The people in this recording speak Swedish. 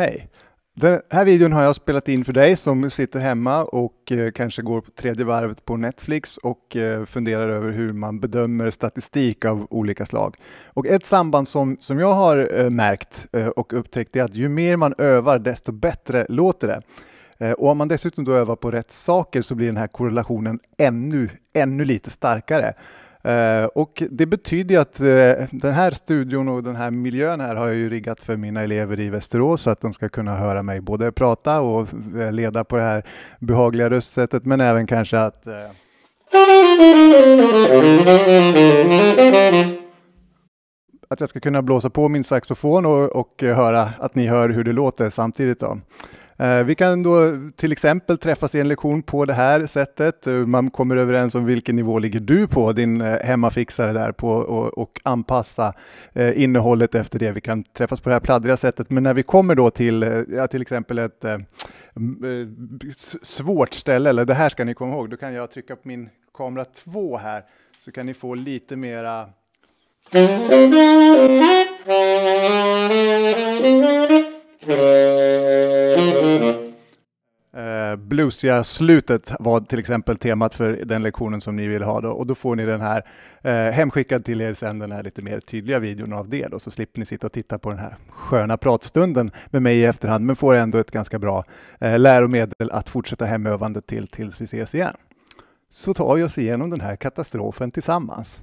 Hej! Den här videon har jag spelat in för dig som sitter hemma och eh, kanske går på tredje varvet på Netflix och eh, funderar över hur man bedömer statistik av olika slag. Och ett samband som, som jag har eh, märkt och upptäckt är att ju mer man övar desto bättre låter det. Och om man dessutom då övar på rätt saker så blir den här korrelationen ännu, ännu lite starkare. Eh, och det betyder att eh, den här studion och den här miljön här har jag ju riggat för mina elever i Västerås så att de ska kunna höra mig både prata och eh, leda på det här behagliga röstsättet men även kanske att att jag ska kunna blåsa på min saxofon och, och höra att ni hör hur det låter samtidigt. Då. Eh, vi kan då till exempel träffas i en lektion på det här sättet. Man kommer överens om vilken nivå ligger du på, din eh, hemmafixare där, på och, och anpassa eh, innehållet efter det. Vi kan träffas på det här pladdriga sättet, men när vi kommer då till, ja, till exempel ett svårt ställe, eller det här ska ni komma ihåg, då kan jag trycka på min kamera 2 här, så kan ni få lite mera bluesiga slutet var till exempel temat för den lektionen som ni vill ha då. Och då får ni den här eh, hemskickad till er sen, den här lite mer tydliga videon av det då, så slipper ni sitta och titta på den här sköna pratstunden med mig i efterhand, men får ändå ett ganska bra eh, läromedel att fortsätta hemövandet till tills vi ses igen. Så tar vi oss igenom den här katastrofen tillsammans.